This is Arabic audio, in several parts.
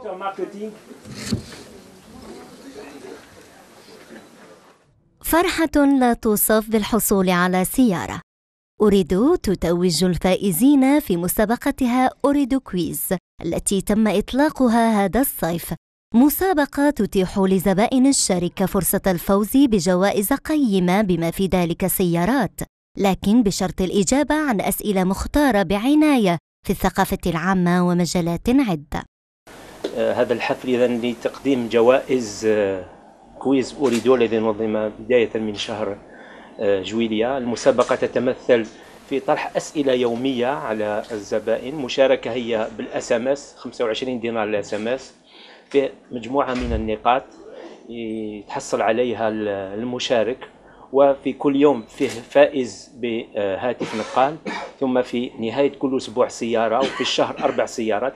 directeur marketing. فرحة لا توصف بالحصول على سيارة. أريدو تتوج الفائزين في مسابقتها أريدو كويز التي تم إطلاقها هذا الصيف. مسابقة تتيح لزبائن الشركة فرصة الفوز بجوائز قيمة بما في ذلك سيارات، لكن بشرط الإجابة عن أسئلة مختارة بعناية في الثقافة العامة ومجالات عدة. آه، هذا الحفل اذا لتقديم جوائز آه، كويز اوريدو الذي نظم بدايه من شهر آه، جويليه المسابقه تتمثل في طرح اسئله يوميه على الزبائن مشاركه هي بالاس ام اس 25 دينار الاس ام اس في مجموعه من النقاط يتحصل عليها المشارك وفي كل يوم فيه فائز بهاتف نقال ثم في نهايه كل اسبوع سياره وفي الشهر اربع سيارات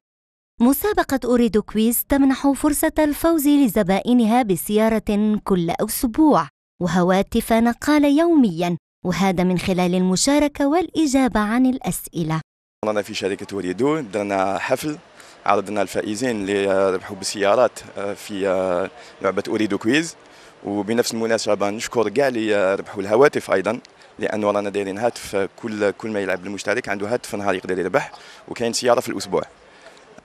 مسابقة أوريدو كويز تمنح فرصة الفوز لزبائنها بسيارة كل أسبوع وهواتف نقال يوميا وهذا من خلال المشاركة والإجابة عن الأسئلة رانا في شركة أوريدو درنا حفل عرضنا الفائزين اللي ربحوا بسيارات آه، في آه، لعبة أوريدو كويز وبنفس المناسبة نشكر كاع اللي آه، ربحوا الهواتف أيضا لانه رانا دايرين هاتف كل كل ما يلعب المشترك عنده هاتف نهار يقدر يربح وكاين سياره في الاسبوع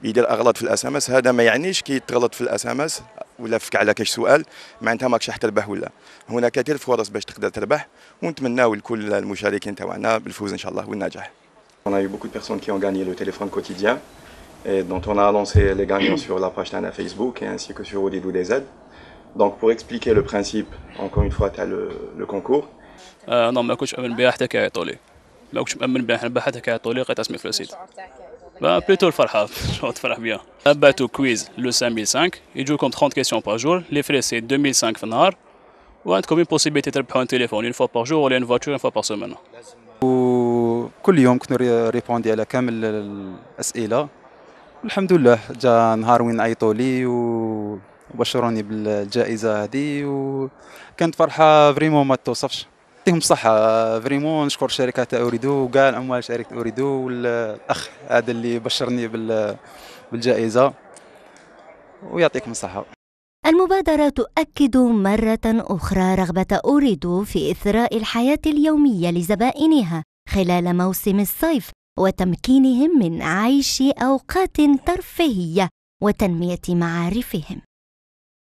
يدير اغلاط في الاس ام اس هذا ما يعنيش كي تغلط في الاس ام اس ولا فك على كاش سؤال معناتها ماكش راح تربح ولا هناك كثير فرص باش تقدر تربح ونتمناو لكل المشاركين تاعنا بالفوز ان شاء الله والنجاح On a eu beaucoup de personnes qui ont gagné le téléphone quotidien et dont on a annoncé les gagnants sur la page Tana Facebook et ainsi que sur des aides. Donc pour expliquer le principe, encore une fois, tu as le, le concours. Euh, non, ما كنتش مأمن بها حتى كيعيطوا لي ما كنتش مأمن بها حتى كيعيطوا لي لقيت اسمي في السيت Bah, plutôt le farha, je vais te faire bien. Un bateau quiz le 5005, il joue comme 30 questions par jour, les frais c'est 2005 fnard, ou un comme une possibilité de prendre un téléphone une fois par jour ou une voiture une fois par semaine. Ou وكل يوم كنا ريبوندي على كامل الاسئله الحمد لله جا نهار وين عيطوا لي وبشروني بالجائزه هذه وكانت فرحه فريمون ما توصفش يعطيهم الصحة فريمون نشكر شركة أوريدو وكاع العمال شركة أوريدو والأخ هذا اللي بشرني بالجائزة ويعطيكم الصحة المبادرة تؤكد مرة أخرى رغبة أوريدو في إثراء الحياة اليومية لزبائنها خلال موسم الصيف وتمكينهم من عيش أوقات ترفيهية وتنمية معارفهم